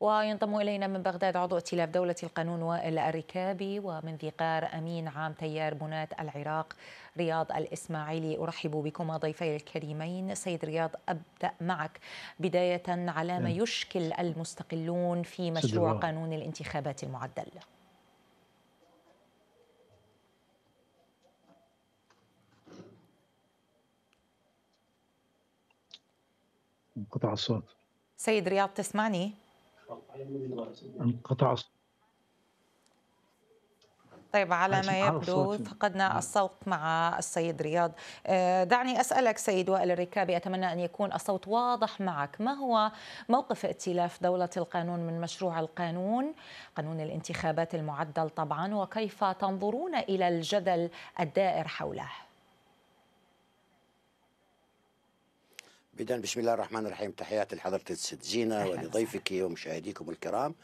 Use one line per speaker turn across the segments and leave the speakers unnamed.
وينضم إلينا من بغداد عضو ائتلاف دولة القانون وائل الركابي ومن ذي قار أمين عام تيار بنات العراق رياض الإسماعيلي أرحب بكما ضيفي الكريمين سيد رياض أبدأ معك بداية على ما نعم. يشكل المستقلون في مشروع قانون الانتخابات المعدل
انقطع الصوت
سيد رياض تسمعني؟ انقطع طيب على ما يبدو فقدنا نعم. الصوت مع السيد رياض آه، دعني أسألك سيد وائل الركابي أتمنى أن يكون الصوت واضح معك ما هو موقف ائتلاف دولة القانون من مشروع القانون قانون الانتخابات المعدل طبعا وكيف تنظرون إلى الجدل الدائر حوله
بدأ بسم الله الرحمن الرحيم تحياتي لحضرتك الست زينة ولضيفك ومشاهديكم الكرام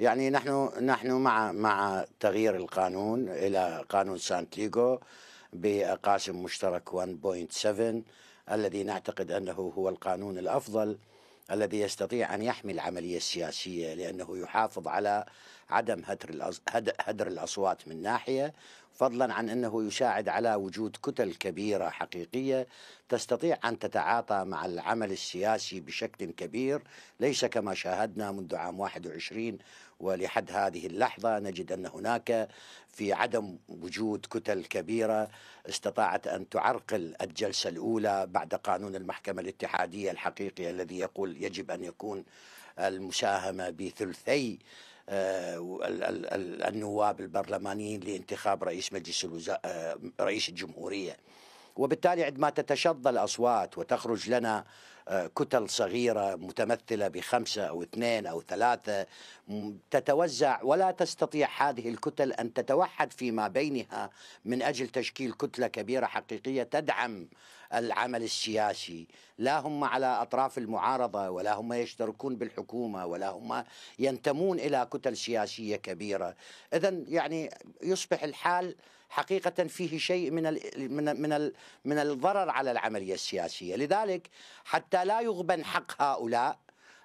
يعني نحن نحن مع مع تغيير القانون إلى قانون سانتياغو بقاسم مشترك 1.7 الذي نعتقد أنه هو القانون الأفضل الذي يستطيع أن يحمي العملية السياسية لأنه يحافظ على عدم هدر الأصوات من ناحية فضلا عن أنه يساعد على وجود كتل كبيرة حقيقية تستطيع أن تتعاطى مع العمل السياسي بشكل كبير ليس كما شاهدنا منذ عام 21 ولحد هذه اللحظة نجد أن هناك في عدم وجود كتل كبيرة استطاعت أن تعرقل الجلسة الأولى بعد قانون المحكمة الاتحادية الحقيقي الذي يقول يجب أن يكون المساهمة بثلثي آه، النواب البرلمانيين لانتخاب رئيس مجلس آه، رئيس الجمهورية وبالتالي عندما تتشظى الأصوات وتخرج لنا كتل صغيرة متمثلة بخمسة أو اثنين أو ثلاثة تتوزع ولا تستطيع هذه الكتل أن تتوحد فيما بينها من أجل تشكيل كتلة كبيرة حقيقية تدعم العمل السياسي لا هم على أطراف المعارضة ولا هم يشتركون بالحكومة ولا هم ينتمون إلى كتل سياسية كبيرة إذا يعني يصبح الحال حقيقة فيه شيء من من من الضرر على العملية السياسية لذلك حتى لا يغبن حق هؤلاء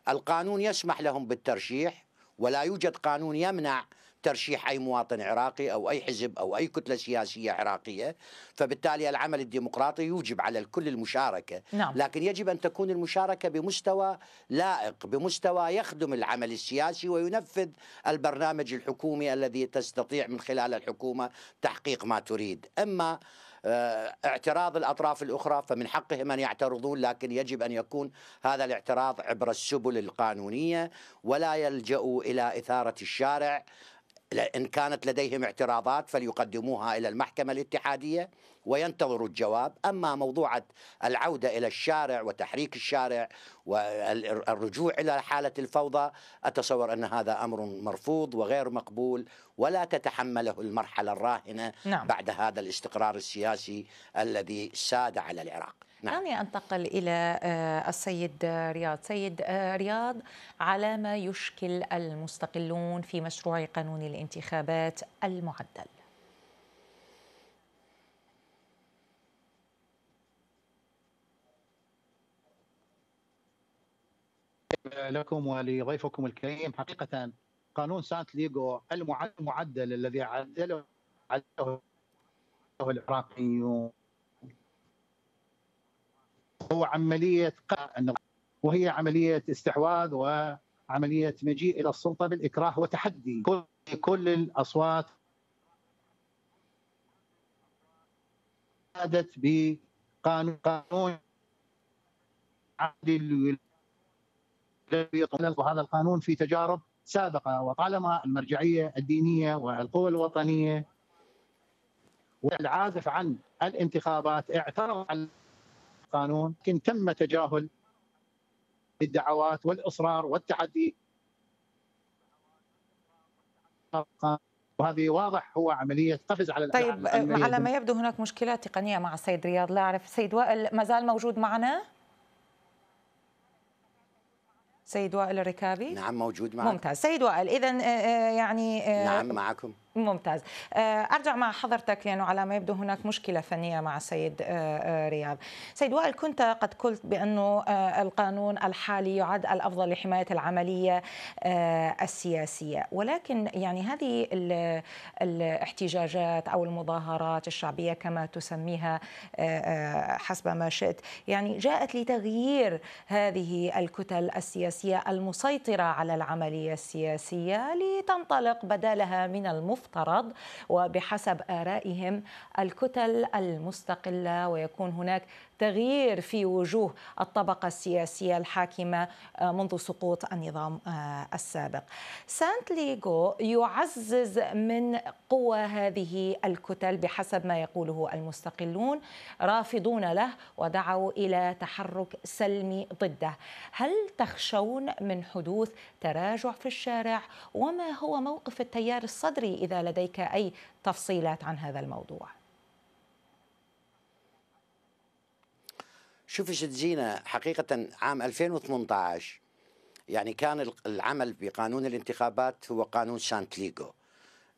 القانون يسمح لهم بالترشيح ولا يوجد قانون يمنع ترشيح اي مواطن عراقي او اي حزب او اي كتله سياسيه عراقيه، فبالتالي العمل الديمقراطي يوجب على الكل المشاركه، نعم. لكن يجب ان تكون المشاركه بمستوى لائق، بمستوى يخدم العمل السياسي وينفذ البرنامج الحكومي الذي تستطيع من خلال الحكومه تحقيق ما تريد، اما آه، اعتراض الأطراف الأخرى فمن حقهم أن يعترضون لكن يجب أن يكون هذا الاعتراض عبر السبل القانونية ولا يلجأوا إلى إثارة الشارع إن كانت لديهم اعتراضات فليقدموها إلى المحكمة الاتحادية وينتظر الجواب أما موضوع العودة إلى الشارع وتحريك الشارع والرجوع إلى حالة الفوضى أتصور أن هذا أمر مرفوض وغير مقبول ولا تتحمله المرحلة الراهنة نعم. بعد هذا الاستقرار السياسي الذي ساد على العراق
نعم. دعني أنتقل إلى آه، السيد رياض سيد آه، رياض على ما يشكل المستقلون في مشروع قانون الانتخابات المعدل
لكم ولضيفكم الكريم حقيقة قانون سانت ليغو المعدل الذي عدله العراقيون هو عملية وهي عملية استحواذ وعملية مجيء إلى السلطة بالإكراه وتحدي كل, كل الأصوات عادت بقانون قانون عدل هذا القانون في تجارب سابقه وطالما المرجعيه الدينيه والقوى الوطنيه والعازف عن الانتخابات اعترض على القانون لكن تم تجاهل الدعوات والاصرار والتحدي وهذه واضح هو عملية قفز على
طيب على ما
يبدو هناك مشكلات تقنية مع السيد رياض لا أعرف السيد وائل ما زال موجود معنا؟ سيد وائل الركابي نعم
موجود معكم ممتاز
سيد وائل اذا آه، آه، يعني آه، نعم معكم ممتاز آه، ارجع مع حضرتك لانه يعني على ما يبدو هناك مشكله فنيه مع السيد آه، آه، رياض. سيد وائل كنت قد قلت بانه القانون الحالي يعد الافضل لحمايه العمليه السياسيه، ولكن يعني هذه الاحتجاجات او المظاهرات الشعبيه كما تسميها حسب ما شئت، يعني جاءت لتغيير هذه الكتل السياسيه المسيطره على العمليه السياسيه لتنطلق بدالها من المفرد يفترض وبحسب آرائهم الكتل المستقلة ويكون هناك تغيير في وجوه الطبقة السياسية الحاكمة آه، منذ سقوط النظام آه، السابق سانت ليغو يعزز من قوى هذه الكتل بحسب ما يقوله المستقلون رافضون له ودعوا إلى تحرك سلمي ضده هل تخشون من حدوث تراجع في الشارع وما هو موقف التيار الصدري إذا لديك أي تفصيلات عن هذا الموضوع؟
شوفش تجينا حقيقة عام 2018 يعني كان العمل بقانون الانتخابات هو قانون سانتليغو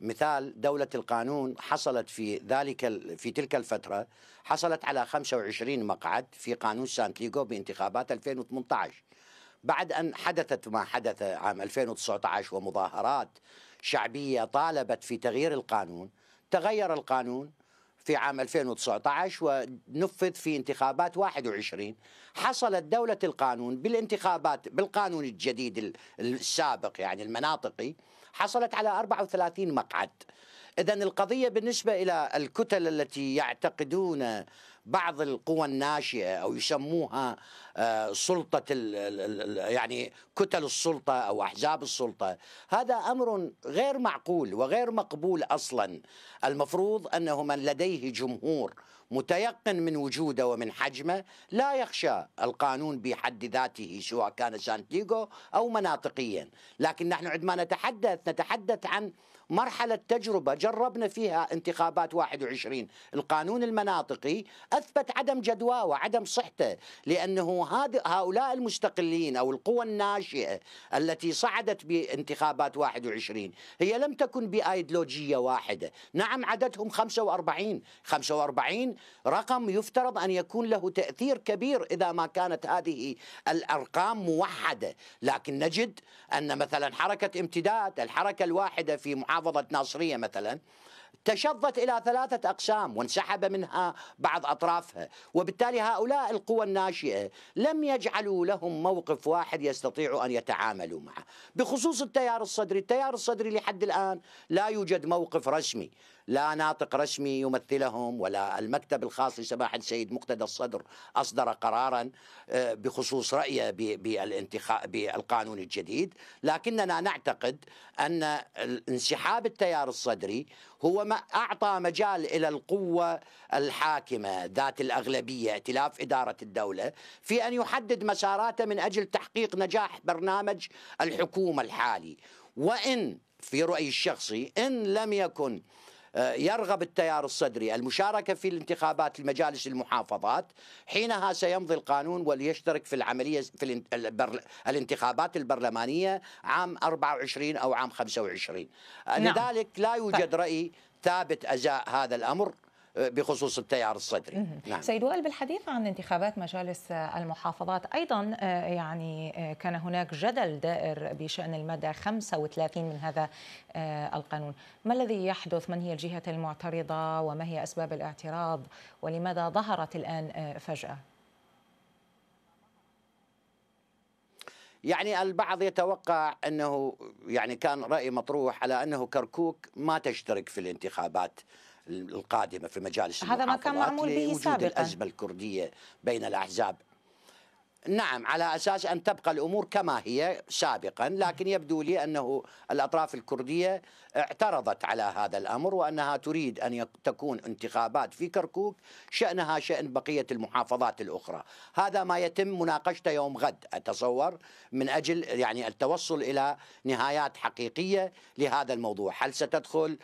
مثال دولة القانون حصلت في ذلك في تلك الفترة حصلت على 25 مقعد في قانون سانتليغو بانتخابات 2018 بعد أن حدثت ما حدث عام 2019 ومظاهرات شعبية طالبت في تغيير القانون تغير القانون في عام 2019 ونفذ في انتخابات 21 حصلت دولة القانون بالانتخابات بالقانون الجديد السابق يعني المناطقي حصلت على 34 مقعد إذا القضية بالنسبة إلى الكتل التي يعتقدون بعض القوى الناشئه او يسموها آه، سلطه يعني كتل السلطه او احزاب السلطه هذا امر غير معقول وغير مقبول اصلا المفروض انه من لديه جمهور متيقن من وجوده ومن حجمه لا يخشى القانون بحد ذاته سواء كان سانتياغو او مناطقيا لكن نحن عندما نتحدث نتحدث عن مرحلة تجربة جربنا فيها انتخابات 21 القانون المناطقي أثبت عدم جدواه وعدم صحته لأنه هؤلاء المستقلين أو القوى الناشئة التي صعدت بانتخابات 21 هي لم تكن بأيديولوجية واحدة نعم عددهم 45 45 رقم يفترض أن يكون له تأثير كبير إذا ما كانت هذه الأرقام موحدة لكن نجد أن مثلا حركة امتداد الحركة الواحدة في محافظة محافظة ناصرية مثلا تشظت إلى ثلاثة أقسام وانسحب منها بعض أطرافها وبالتالي هؤلاء القوى الناشئة لم يجعلوا لهم موقف واحد يستطيعوا أن يتعاملوا معه بخصوص التيار الصدري التيار الصدري لحد الآن لا يوجد موقف رسمي لا ناطق رسمي يمثلهم ولا المكتب الخاص لسماحة السيد مقتدى الصدر أصدر قرارا آه، بخصوص رأيه بالانتخاب بالقانون الجديد لكننا نعتقد أن انسحاب التيار الصدري هو ما أعطى مجال إلى القوة الحاكمة ذات الأغلبية ائتلاف إدارة الدولة في أن يحدد مساراته من أجل تحقيق نجاح برنامج الحكومة الحالي وإن في رأيي الشخصي إن لم يكن آه، يرغب التيار الصدري المشاركة في الانتخابات المجالس المحافظات حينها سيمضي القانون وليشترك في العملية في الانتخابات البرلمانية عام 24 أو عام 25 آه، نعم. لذلك لا يوجد طيب. رأي ثابت أزاء هذا الأمر بخصوص التيار الصدري نعم. سيد
وائل بالحديث عن انتخابات مجالس آه، المحافظات أيضا آه، يعني آه، كان هناك جدل دائر بشأن المادة 35 من هذا القانون ما الذي يحدث من هي الجهة المعترضة وما هي أسباب الاعتراض ولماذا ظهرت الآن فجأة
يعني البعض يتوقع انه يعني كان راي مطروح على انه كركوك ما تشترك في الانتخابات القادمة في مجال الشمال هذا ما كان معمول به سابقا الأزمة الكردية بين الأحزاب نعم على اساس ان تبقى الامور كما هي سابقا لكن يبدو لي انه الاطراف الكرديه اعترضت على هذا الامر وانها تريد ان تكون انتخابات في كركوك شانها شان بقيه المحافظات الاخرى هذا ما يتم مناقشته يوم غد اتصور من اجل يعني التوصل الى نهايات حقيقيه لهذا الموضوع هل ستدخل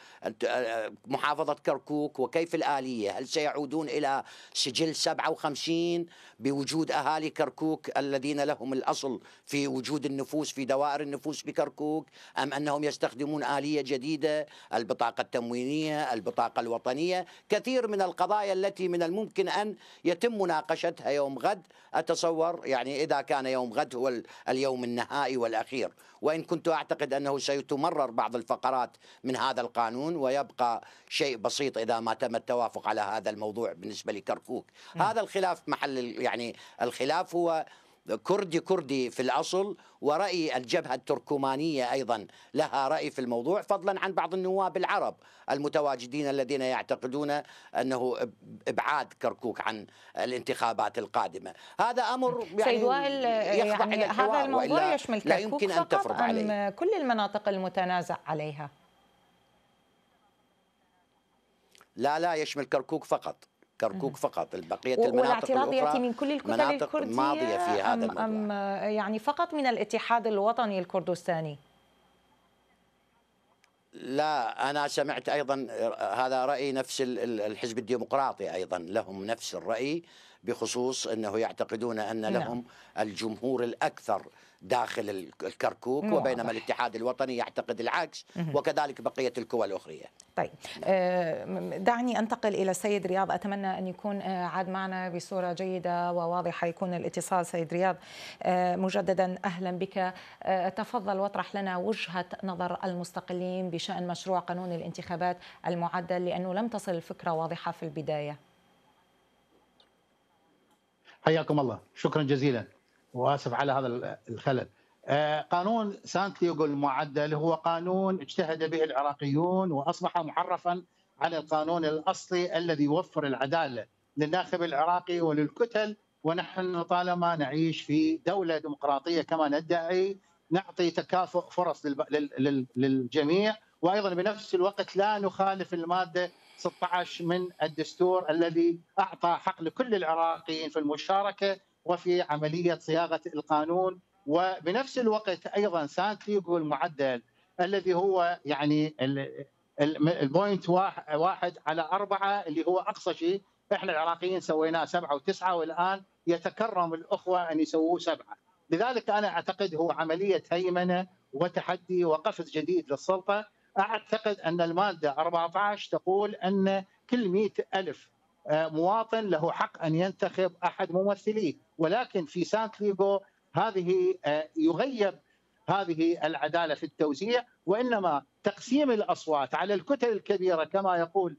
محافظه كركوك وكيف الاليه هل سيعودون الى سجل 57 بوجود اهالي كركوك كركوك الذين لهم الأصل في وجود النفوس في دوائر النفوس في كركوك أم أنهم يستخدمون آلية جديدة البطاقة التموينية البطاقة الوطنية كثير من القضايا التي من الممكن أن يتم مناقشتها يوم غد أتصور يعني إذا كان يوم غد هو اليوم النهائي والأخير وإن كنت أعتقد أنه سيتمرر بعض الفقرات من هذا القانون ويبقى شيء بسيط إذا ما تم التوافق على هذا الموضوع بالنسبة لكركوك هذا الخلاف محل يعني الخلاف هو كردي كردي في الاصل وراي الجبهه التركمانيه ايضا لها راي في الموضوع فضلا عن بعض النواب العرب المتواجدين الذين يعتقدون انه ابعاد كركوك عن الانتخابات القادمه، هذا امر يعني سيد وائل يعني, يعني هذا الموضوع يشمل كركوك لا يمكن ان تفرض عليه
كل المناطق المتنازع عليها؟
لا لا يشمل كركوك فقط كركوك فقط بقيه المناطق والاعتراض يأتي من كل الكتل الكردية ماضية في هذا أم,
أم يعني فقط من الاتحاد الوطني الكردستاني
لا انا سمعت ايضا آه، هذا راي نفس الحزب الديمقراطي ايضا لهم نفس الراي بخصوص أنه يعتقدون أن نعم. لهم الجمهور الأكثر داخل الكركوك وبينما الاتحاد الوطني يعتقد العكس وكذلك بقية القوى الاخرى
طيب نعم. آه، دعني أنتقل إلى السيد رياض أتمنى أن يكون آه، عاد معنا بصورة جيدة وواضحة يكون الاتصال سيد رياض آه، مجددا أهلا بك تفضل واطرح لنا وجهة نظر المستقلين بشأن مشروع قانون الانتخابات المعدل لأنه لم تصل الفكرة واضحة في البداية
حياكم الله شكرا جزيلا واسف على هذا الخلل آه، قانون سانت سانتياغو المعدل هو قانون اجتهد به العراقيون واصبح محرفا على القانون الاصلي الذي يوفر العداله للناخب العراقي وللكتل ونحن طالما نعيش في دوله ديمقراطيه كما ندعي نعطي تكافؤ فرص للجميع وايضا بنفس الوقت لا نخالف الماده 16 من الدستور الذي اعطى حق لكل العراقيين في المشاركه وفي عمليه صياغه القانون وبنفس الوقت ايضا سانتيغو المعدل الذي هو يعني البوينت واحد على أربعة اللي هو أقصى شيء إحنا العراقيين سويناه سبعة وتسعة والآن يتكرم الأخوة أن يسووه سبعة لذلك أنا أعتقد هو عملية هيمنة وتحدي وقفز جديد للسلطة أعتقد أن المادة 14 تقول أن كل 100 ألف آه، مواطن له حق أن ينتخب أحد ممثليه ولكن في سانت ليغو هذه آه، يغيب هذه العدالة في التوزيع وإنما تقسيم الأصوات على الكتل الكبيرة كما يقول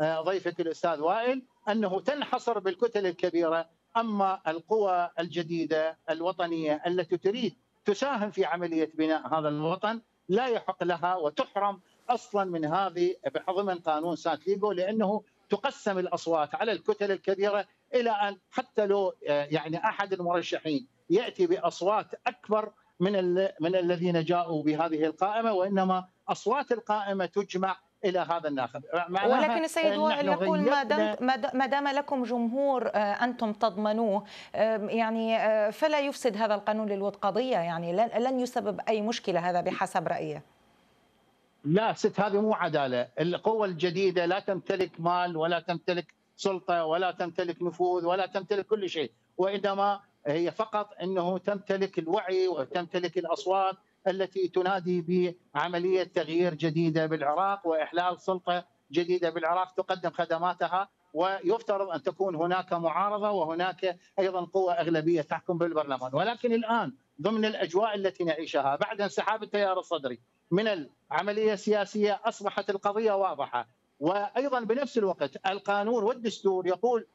آه، ضيفك الأستاذ وائل أنه تنحصر بالكتل الكبيرة أما القوى الجديدة الوطنية التي تريد تساهم في عملية بناء هذا الوطن لا يحق لها وتحرم اصلا من هذه ضمن قانون سانت ليغو لانه تقسم الاصوات على الكتل الكبيره الى ان حتى لو آه، يعني احد المرشحين ياتي باصوات اكبر من من الذين جاءوا بهذه القائمه وانما اصوات القائمه تجمع الى هذا الناخب ولكن السيد وائل يقول ما دام
ما دام لكم جمهور آه، انتم تضمنوه آه، يعني آه، فلا يفسد هذا القانون للود قضيه يعني لن يسبب اي مشكله هذا بحسب رايه
لا ست هذه مو عداله القوه الجديده لا تمتلك مال ولا تمتلك سلطه ولا تمتلك نفوذ ولا تمتلك كل شيء وانما هي فقط انه تمتلك الوعي وتمتلك الاصوات التي تنادي بعمليه تغيير جديده بالعراق واحلال سلطه جديده بالعراق تقدم خدماتها ويفترض ان تكون هناك معارضه وهناك ايضا قوه اغلبيه تحكم بالبرلمان، ولكن الان ضمن الاجواء التي نعيشها بعد انسحاب التيار الصدري من العمليه السياسيه اصبحت القضيه واضحه، وايضا بنفس الوقت القانون والدستور يقول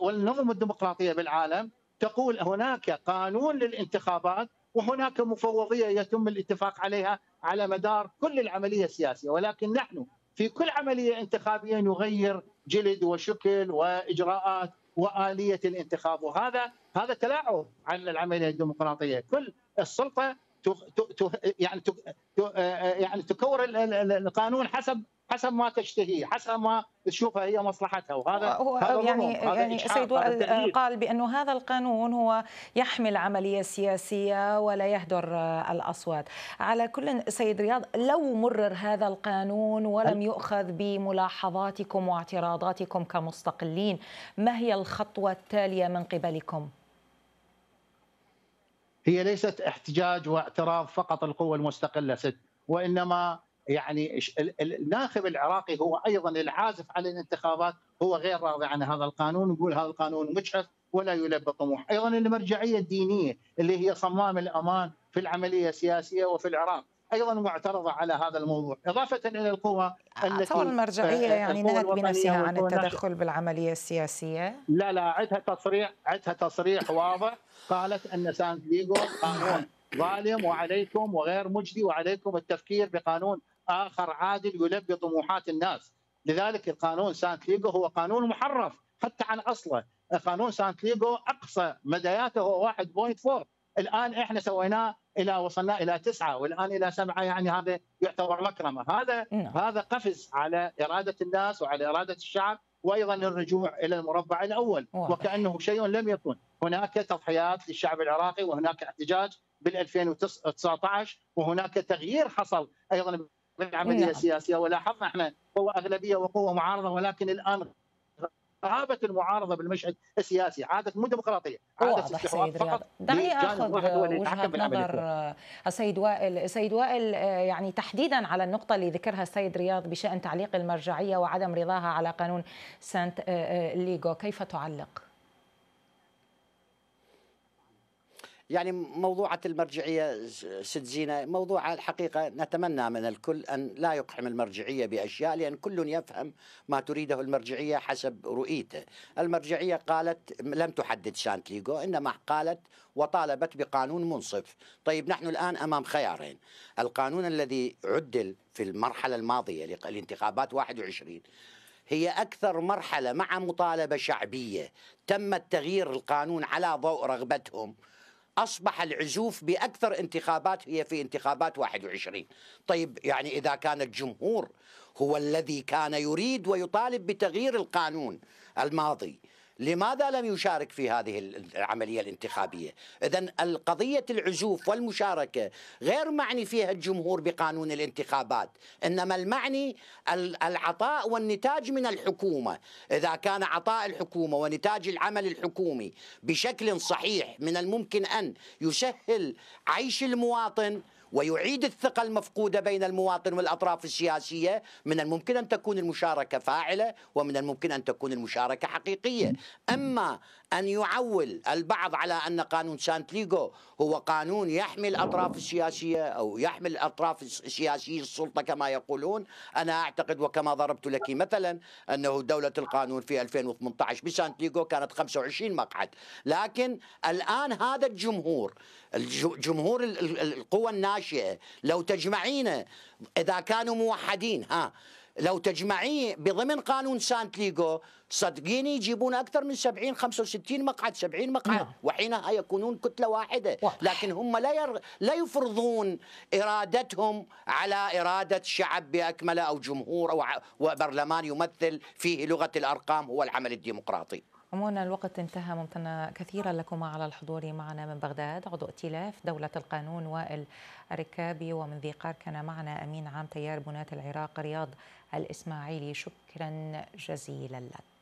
والنظم الديمقراطيه بالعالم تقول هناك قانون للانتخابات وهناك مفوضيه يتم الاتفاق عليها على مدار كل العمليه السياسيه ولكن نحن في كل عمليه انتخابيه نغير جلد وشكل واجراءات واليه الانتخاب وهذا هذا تلاعب عن العمليه الديمقراطيه كل السلطه يعني يعني تكور القانون حسب حسب ما تشتهي حسب ما تشوفها هي مصلحتها وهذا هو هذا يعني هذا يعني سيد وائل
قال بانه هذا القانون هو يحمل عمليه سياسيه ولا يهدر الاصوات على كل سيد رياض لو مرر هذا القانون ولم يؤخذ بملاحظاتكم واعتراضاتكم كمستقلين ما هي الخطوه التاليه من قبلكم
هي ليست احتجاج واعتراض فقط القوى المستقله ست وانما يعني الناخب العراقي هو ايضا العازف على الانتخابات هو غير راضي عن هذا القانون يقول هذا القانون مجحف ولا يلبى طموح ايضا المرجعيه الدينيه اللي هي صمام الامان في العمليه السياسيه وفي العراق ايضا معترضه على هذا الموضوع، اضافه الى القوى آه، التي اتصور المرجعيه آه، يعني نهت بنفسها عن التدخل
بالعمليه السياسيه
لا لا عندها تصريح عندها تصريح واضح قالت ان سان دييغو قانون ظالم وعليكم وغير مجدي وعليكم التفكير بقانون اخر عادل يلبي طموحات الناس لذلك القانون ليغو هو قانون محرف حتى عن اصله قانون ليغو اقصى مداياته هو 1.4 الان احنا سويناه الى وصلنا الى تسعه والان الى سبعه يعني هذا يعتبر مكرمه هذا نعم. هذا قفز على اراده الناس وعلى اراده الشعب وايضا الرجوع الى المربع الاول واضح. وكانه شيء لم يكن هناك تضحيات للشعب العراقي وهناك احتجاج بال 2019 وهناك تغيير حصل ايضا من عمليه نعم. سياسيه ولاحظنا احنا قوه اغلبيه وقوه معارضه ولكن الان غابت المعارضه بالمشهد السياسي عادت مو ديمقراطيه عادت استحواذ فقط
دعني اخذ وجهه نظر السيد آه، وائل السيد وائل آه، يعني تحديدا على النقطه اللي ذكرها السيد رياض بشان تعليق المرجعيه وعدم رضاها على قانون سانت آه، ليغو كيف تعلق؟
يعني موضوعة المرجعية ست زينة موضوع الحقيقة نتمنى من الكل أن لا يقحم المرجعية بأشياء لأن كل يفهم ما تريده المرجعية حسب رؤيته المرجعية قالت لم تحدد سانتياغو إنما قالت وطالبت بقانون منصف طيب نحن الآن أمام خيارين القانون الذي عدل في المرحلة الماضية لانتخابات 21 هي أكثر مرحلة مع مطالبة شعبية تم التغيير القانون على ضوء رغبتهم أصبح العزوف بأكثر انتخابات هي في انتخابات 21 طيب يعني إذا كان الجمهور هو الذي كان يريد ويطالب بتغيير القانون الماضي لماذا لم يشارك في هذه العملية الانتخابية إذا القضية العزوف والمشاركة غير معني فيها الجمهور بقانون الانتخابات إنما المعني العطاء والنتاج من الحكومة إذا كان عطاء الحكومة ونتاج العمل الحكومي بشكل صحيح من الممكن أن يسهل عيش المواطن ويعيد الثقة المفقودة بين المواطن والأطراف السياسية من الممكن أن تكون المشاركة فاعلة ومن الممكن أن تكون المشاركة حقيقية أما أن يعول البعض على أن قانون سانتليغو هو قانون يحمي الأطراف السياسية أو يحمي الأطراف السياسية السلطة كما يقولون أنا أعتقد وكما ضربت لك مثلا أنه دولة القانون في 2018 بسانتليغو كانت 25 مقعد لكن الآن هذا الجمهور جمهور القوى الناشئة لو تجمعين إذا كانوا موحدين ها لو تجمعيه بضمن قانون سانت ليغو صدقيني يجيبون اكثر من 70 65 مقعد 70 مقعد نعم. وحينها يكونون كتله واحده واضح. لكن هم لا ير... لا يفرضون ارادتهم على اراده شعب باكمله او جمهور او وبرلمان يمثل فيه لغه الارقام هو العمل الديمقراطي
عمونا الوقت انتهى ممتنة كثيرا لكما على الحضور معنا من بغداد عضو ائتلاف دولة القانون وائل الركابي ومن ذي قار كان معنا أمين عام تيار بنات العراق رياض الإسماعيلي شكرا جزيلا لك